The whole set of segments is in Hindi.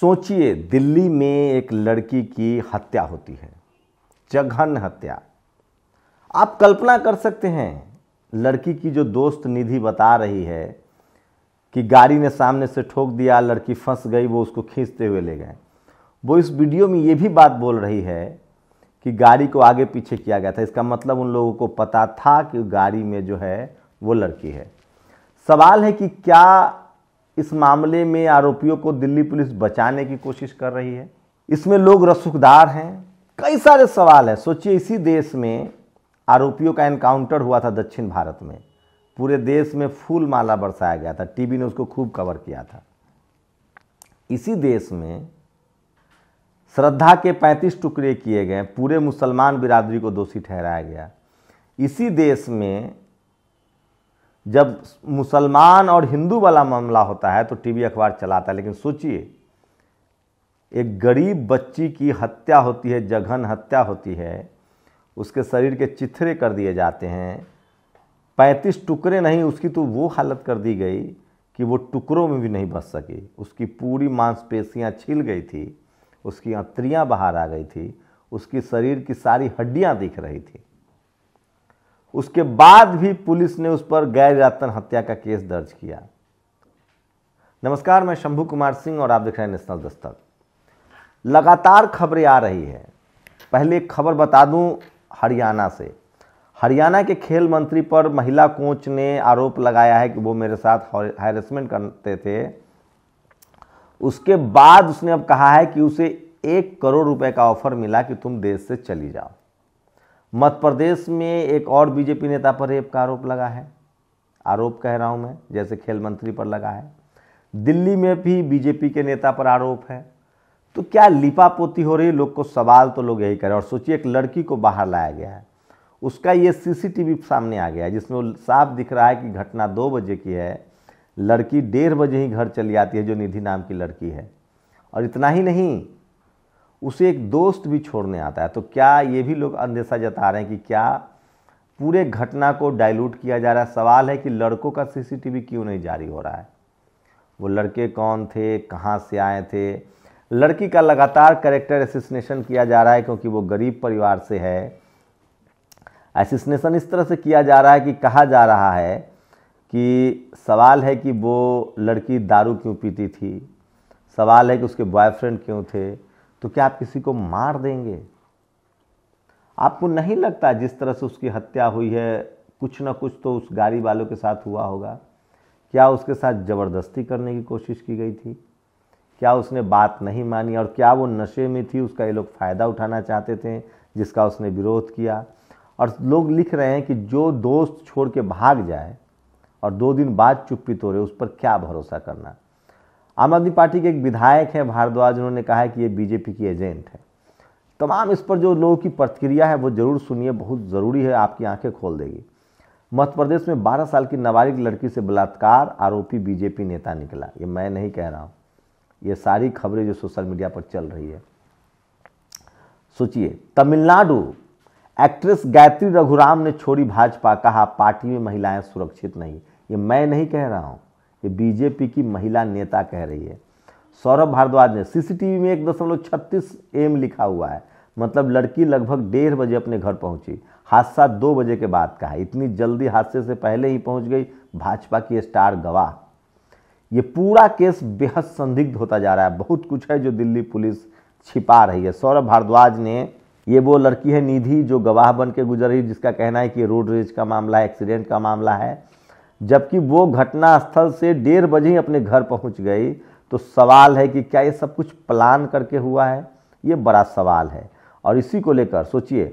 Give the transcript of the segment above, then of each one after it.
सोचिए दिल्ली में एक लड़की की हत्या होती है जघन हत्या आप कल्पना कर सकते हैं लड़की की जो दोस्त निधि बता रही है कि गाड़ी ने सामने से ठोक दिया लड़की फंस गई वो उसको खींचते हुए ले गए वो इस वीडियो में ये भी बात बोल रही है कि गाड़ी को आगे पीछे किया गया था इसका मतलब उन लोगों को पता था कि गाड़ी में जो है वो लड़की है सवाल है कि क्या इस मामले में आरोपियों को दिल्ली पुलिस बचाने की कोशिश कर रही है इसमें लोग रसूखदार हैं कई सारे सवाल हैं सोचिए इसी देश में आरोपियों का एनकाउंटर हुआ था दक्षिण भारत में पूरे देश में फूल माला बरसाया गया था टीवी ने उसको खूब कवर किया था इसी देश में श्रद्धा के 35 टुकड़े किए गए पूरे मुसलमान बिरादरी को दोषी ठहराया गया इसी देश में जब मुसलमान और हिंदू वाला मामला होता है तो टीवी अखबार चलाता है लेकिन सोचिए एक गरीब बच्ची की हत्या होती है जघन हत्या होती है उसके शरीर के चिथरे कर दिए जाते हैं पैंतीस टुकड़े नहीं उसकी तो वो हालत कर दी गई कि वो टुकड़ों में भी नहीं बच सकी उसकी पूरी मांसपेशियाँ छिल गई थी उसकी अंतरियाँ बाहर आ गई थी उसकी शरीर की सारी हड्डियाँ दिख रही थी उसके बाद भी पुलिस ने उस पर गैर यातन हत्या का केस दर्ज किया नमस्कार मैं शंभू कुमार सिंह और आप देख रहे हैं नेशनल दस्तक लगातार खबरें आ रही है पहले खबर बता दूं हरियाणा से हरियाणा के खेल मंत्री पर महिला कोच ने आरोप लगाया है कि वो मेरे साथ हैरेसमेंट करते थे उसके बाद उसने अब कहा है कि उसे एक करोड़ रुपए का ऑफर मिला कि तुम देश से चली जाओ मध्य प्रदेश में एक और बीजेपी नेता पर रेप का आरोप लगा है आरोप कह रहा हूं मैं जैसे खेल मंत्री पर लगा है दिल्ली में भी बीजेपी के नेता पर आरोप है तो क्या लिपापोती हो रही लोग को सवाल तो लोग यही करें और सोचिए एक लड़की को बाहर लाया गया है उसका ये सीसीटीवी सामने आ गया है जिसमें साफ दिख रहा है कि घटना दो बजे की है लड़की डेढ़ बजे ही घर चली आती है जो निधि नाम की लड़की है और इतना ही नहीं उसे एक दोस्त भी छोड़ने आता है तो क्या ये भी लोग अंदेशा जता रहे हैं कि क्या पूरे घटना को डाइल्यूट किया जा रहा है सवाल है कि लड़कों का सीसीटीवी क्यों नहीं जारी हो रहा है वो लड़के कौन थे कहाँ से आए थे लड़की का लगातार करेक्टर एसिसनेशन किया जा रहा है क्योंकि वो गरीब परिवार से है एसिसनेशन इस तरह से किया जा रहा है कि कहा जा रहा है कि सवाल है कि वो लड़की दारू क्यों पीती थी सवाल है कि उसके बॉयफ्रेंड क्यों थे तो क्या आप किसी को मार देंगे आपको नहीं लगता जिस तरह से उसकी हत्या हुई है कुछ ना कुछ तो उस गाड़ी वालों के साथ हुआ होगा क्या उसके साथ ज़बरदस्ती करने की कोशिश की गई थी क्या उसने बात नहीं मानी और क्या वो नशे में थी उसका ये लोग फ़ायदा उठाना चाहते थे जिसका उसने विरोध किया और लोग लिख रहे हैं कि जो दोस्त छोड़ के भाग जाए और दो दिन बाद चुप्पी तोड़े उस पर क्या भरोसा करना आम आदमी पार्टी के एक विधायक हैं भारद्वाज उन्होंने कहा है कि ये बीजेपी की एजेंट है तमाम इस पर जो लोगों की प्रतिक्रिया है वो जरूर सुनिए बहुत ज़रूरी है आपकी आंखें खोल देगी मध्य प्रदेश में 12 साल की नाबालिग लड़की से बलात्कार आरोपी बीजेपी नेता निकला ये मैं नहीं कह रहा हूँ ये सारी खबरें जो सोशल मीडिया पर चल रही है सोचिए तमिलनाडु एक्ट्रेस गायत्री रघुराम ने छोड़ी भाजपा कहा पार्टी में महिलाएं सुरक्षित नहीं ये मैं नहीं कह रहा हूँ ये बीजेपी की महिला नेता कह रही है सौरभ भारद्वाज ने सीसीटीवी में एक दशमलव छत्तीस एम लिखा हुआ है मतलब लड़की लगभग डेढ़ बजे अपने घर पहुंची हादसा दो बजे के बाद का है इतनी जल्दी हादसे से पहले ही पहुंच गई भाजपा की स्टार गवाह ये पूरा केस बेहद संदिग्ध होता जा रहा है बहुत कुछ है जो दिल्ली पुलिस छिपा रही है सौरभ भारद्वाज ने ये वो लड़की है निधि जो गवाह बन के गुजर रही जिसका कहना है कि रोड रेज का मामला है एक्सीडेंट का मामला है जबकि वो घटनास्थल से डेढ़ बजे ही अपने घर पहुंच गई तो सवाल है कि क्या ये सब कुछ प्लान करके हुआ है ये बड़ा सवाल है और इसी को लेकर सोचिए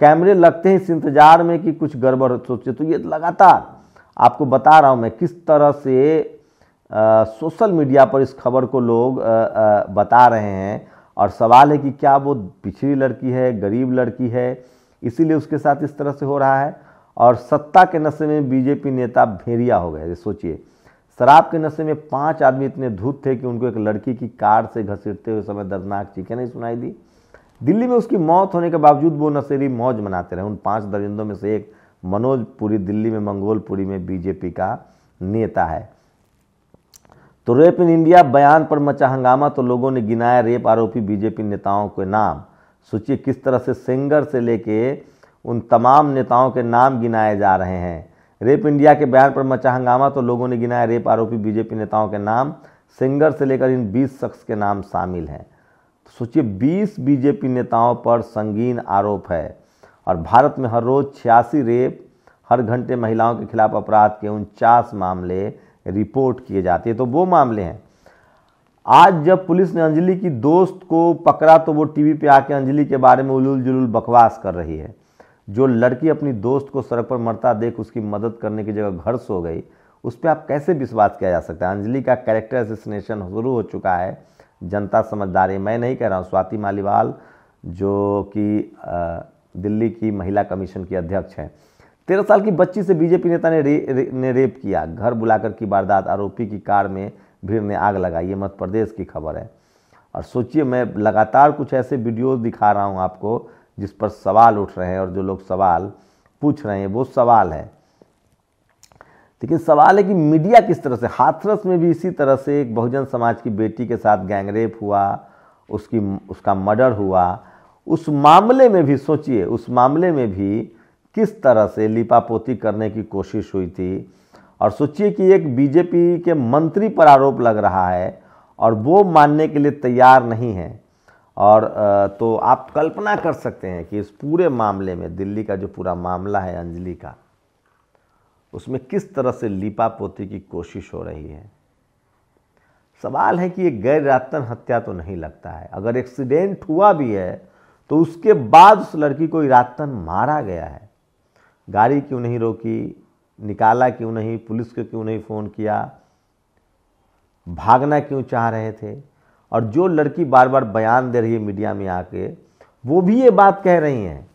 कैमरे लगते हैं इस इंतज़ार में कि कुछ गड़बड़ सोचिए तो ये लगातार आपको बता रहा हूँ मैं किस तरह से आ, सोशल मीडिया पर इस खबर को लोग आ, आ, बता रहे हैं और सवाल है कि क्या वो पिछड़ी लड़की है गरीब लड़की है इसीलिए उसके साथ इस तरह से हो रहा है और सत्ता के नशे में बीजेपी नेता भेड़िया हो गए सोचिए शराब के नशे में पांच आदमी इतने धूत थे कि उनको एक लड़की की कार से घसीटते हुए समय दर्दनाक चीखें नहीं सुनाई दी दिल्ली में उसकी मौत होने के बावजूद वो नशेरी मौज मनाते रहे उन पांच दरिंदों में से एक मनोज पुरी दिल्ली में मंगोलपुरी में बीजेपी का नेता है तो रेप इन इंडिया बयान पर मचा हंगामा तो लोगों ने गिनाया रेप आरोपी बीजेपी नेताओं के नाम सोचिए किस तरह से सेंगर से लेके उन तमाम नेताओं के नाम गिनाए जा रहे हैं रेप इंडिया के बयान पर मचा हंगामा तो लोगों ने गिनाया रेप आरोपी बीजेपी नेताओं के नाम सिंगर से लेकर इन 20 शख्स के नाम शामिल हैं तो सोचिए 20 बीजेपी नेताओं पर संगीन आरोप है और भारत में हर रोज छियासी रेप हर घंटे महिलाओं के खिलाफ अपराध के उनचास मामले रिपोर्ट किए जाते हैं तो वो मामले हैं आज जब पुलिस ने अंजलि की दोस्त को पकड़ा तो वो टीवी पे आके अंजलि के बारे में उलूल जुलूल बकवास कर रही है जो लड़की अपनी दोस्त को सड़क पर मरता देख उसकी मदद करने की जगह घर सो गई उस पर आप कैसे विश्वास किया जा सकता है अंजलि का कैरेक्टर एसोसिनेशन शुरू हो चुका है जनता समझदारी मैं नहीं कह रहा हूँ स्वाति मालीवाल जो कि दिल्ली की महिला कमीशन की अध्यक्ष हैं तेरह साल की बच्ची से बीजेपी नेता ने रे, रे, ने रेप किया घर बुलाकर की वारदात आरोपी की कार में भीड़ ने आग लगाई ये मध्य प्रदेश की खबर है और सोचिए मैं लगातार कुछ ऐसे वीडियोज दिखा रहा हूँ आपको जिस पर सवाल उठ रहे हैं और जो लोग सवाल पूछ रहे हैं वो सवाल है लेकिन सवाल है कि मीडिया किस तरह से हाथरस में भी इसी तरह से एक बहुजन समाज की बेटी के साथ गैंगरेप हुआ उसकी उसका मर्डर हुआ उस मामले में भी सोचिए उस मामले में भी किस तरह से लिपापोती करने की कोशिश हुई थी और सोचिए कि एक बीजेपी के मंत्री पर आरोप लग रहा है और वो मानने के लिए तैयार नहीं है और तो आप कल्पना कर सकते हैं कि इस पूरे मामले में दिल्ली का जो पूरा मामला है अंजलि का उसमें किस तरह से लिपा पोती की कोशिश हो रही है सवाल है कि ये गैर रातन हत्या तो नहीं लगता है अगर एक्सीडेंट हुआ भी है तो उसके बाद उस लड़की को इरातन मारा गया है गाड़ी क्यों नहीं रोकी निकाला क्यों नहीं पुलिस को क्यों नहीं फ़ोन किया भागना क्यों चाह रहे थे और जो लड़की बार बार बयान दे रही है मीडिया में आके वो भी ये बात कह रही हैं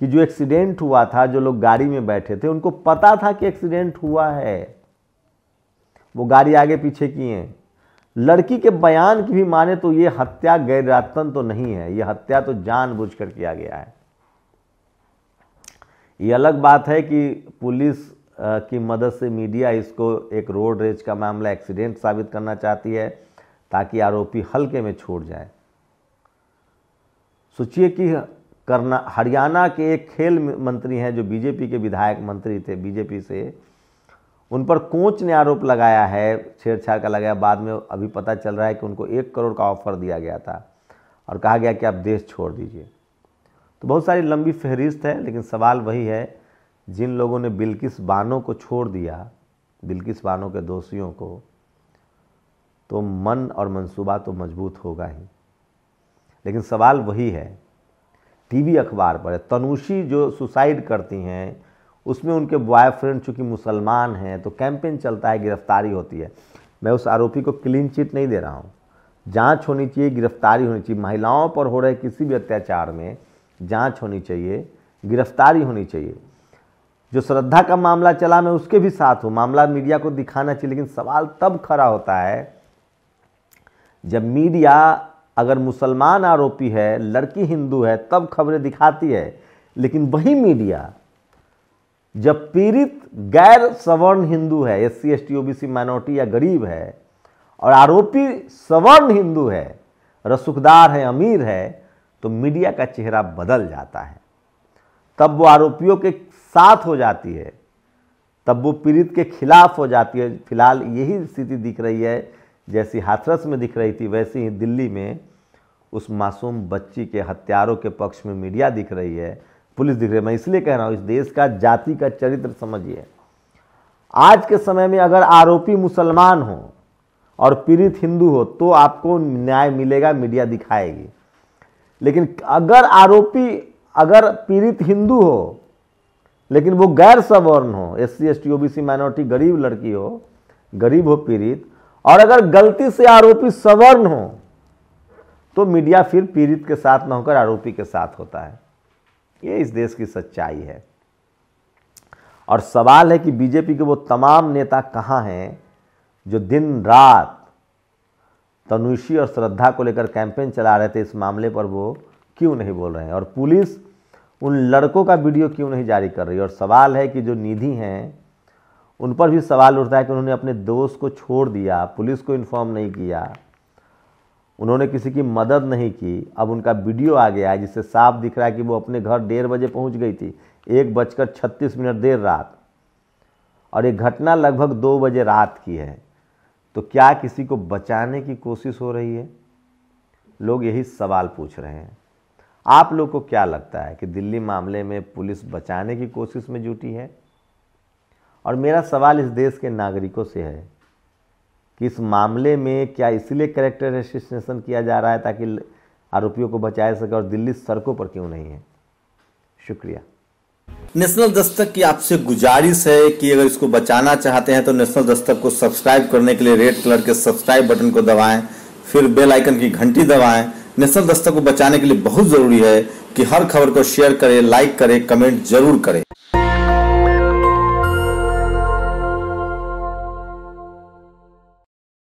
कि जो एक्सीडेंट हुआ था जो लोग गाड़ी में बैठे थे उनको पता था कि एक्सीडेंट हुआ है वो गाड़ी आगे पीछे की हैं लड़की के बयान की भी माने तो ये हत्या गैरातन तो नहीं है ये हत्या तो कर किया गया है ये अलग बात है कि पुलिस की मदद से मीडिया इसको एक रोड रेज का मामला एक्सीडेंट साबित करना चाहती है ताकि आरोपी हल्के में छोड़ जाए सोचिए कि करना हरियाणा के एक खेल मंत्री हैं जो बीजेपी के विधायक मंत्री थे बीजेपी से उन पर कोच ने आरोप लगाया है छेड़छाड़ का लगाया बाद में अभी पता चल रहा है कि उनको एक करोड़ का ऑफर दिया गया था और कहा गया कि आप देश छोड़ दीजिए तो बहुत सारी लंबी फहरिस्त है लेकिन सवाल वही है जिन लोगों ने बिल्किस बानो को छोड़ दिया बिल्किस बानो के दोषियों को तो मन और मंसूबा तो मजबूत होगा ही लेकिन सवाल वही है टीवी अखबार पर तनुषी जो सुसाइड करती हैं उसमें उनके बॉयफ्रेंड चूँकि मुसलमान हैं तो कैंपेन चलता है गिरफ्तारी होती है मैं उस आरोपी को क्लीन चिट नहीं दे रहा हूँ जांच होनी चाहिए गिरफ्तारी होनी चाहिए महिलाओं पर हो रहे किसी भी अत्याचार में जांच होनी चाहिए गिरफ्तारी होनी चाहिए जो श्रद्धा का मामला चला मैं उसके भी साथ हूँ मामला मीडिया को दिखाना चाहिए लेकिन सवाल तब खड़ा होता है जब मीडिया अगर मुसलमान आरोपी है लड़की हिंदू है तब खबरें दिखाती है लेकिन वही मीडिया जब पीड़ित गैर सवर्ण हिंदू है S C S T O B C minority या गरीब है और आरोपी सवर्ण हिंदू है रसुखदार है अमीर है तो मीडिया का चेहरा बदल जाता है तब वो आरोपियों के साथ हो जाती है तब वो पीड़ित के खिलाफ हो जाती है फिलहाल यही स्थिति दिख रही है जैसी हाथरस में दिख रही थी वैसी ही दिल्ली में उस मासूम बच्ची के हत्यारों के पक्ष में मीडिया दिख रही है पुलिस दिख रही है मैं इसलिए कह रहा हूँ इस देश का जाति का चरित्र समझिए आज के समय में अगर आरोपी मुसलमान हो और पीड़ित हिंदू हो तो आपको न्याय मिलेगा मीडिया दिखाएगी लेकिन अगर आरोपी अगर पीड़ित हिंदू हो लेकिन वो गैर सवर्ण हो S C S T O B C minority गरीब लड़की हो गरीब हो पीड़ित और अगर गलती से आरोपी सवर्ण हो तो मीडिया फिर पीड़ित के साथ न होकर आरोपी के साथ होता है ये इस देश की सच्चाई है और सवाल है कि बीजेपी के वो तमाम नेता कहाँ हैं जो दिन रात तनुषी और श्रद्धा को लेकर कैंपेन चला रहे थे इस मामले पर वो क्यों नहीं बोल रहे हैं और पुलिस उन लड़कों का वीडियो क्यों नहीं जारी कर रही और सवाल है कि जो निधि हैं उन पर भी सवाल उठता है कि उन्होंने अपने दोस्त को छोड़ दिया पुलिस को इन्फॉर्म नहीं किया उन्होंने किसी की मदद नहीं की अब उनका वीडियो आ गया है जिससे साफ दिख रहा है कि वो अपने घर डेढ़ बजे पहुंच गई थी एक बजकर छत्तीस मिनट देर रात और ये घटना लगभग दो बजे रात की है तो क्या किसी को बचाने की कोशिश हो रही है लोग यही सवाल पूछ रहे हैं आप लोग को क्या लगता है कि दिल्ली मामले में पुलिस बचाने की कोशिश में जुटी है और मेरा सवाल इस देश के नागरिकों से है कि इस मामले में क्या इसलिए करेक्टर रजिस्ट्रेशन किया जा रहा है ताकि आरोपियों को बचाया सके और दिल्ली सड़कों पर क्यों नहीं है शुक्रिया नेशनल दस्तक की आपसे गुजारिश है कि अगर इसको बचाना चाहते हैं तो नेशनल दस्तक को सब्सक्राइब करने के लिए रेड कलर के सब्सक्राइब बटन को दबाएं फिर बेल आइकन की घंटी दबाएं नेशनल दस्तक को बचाने के लिए बहुत ज़रूरी है कि हर खबर को शेयर करें लाइक करें कमेंट जरूर करें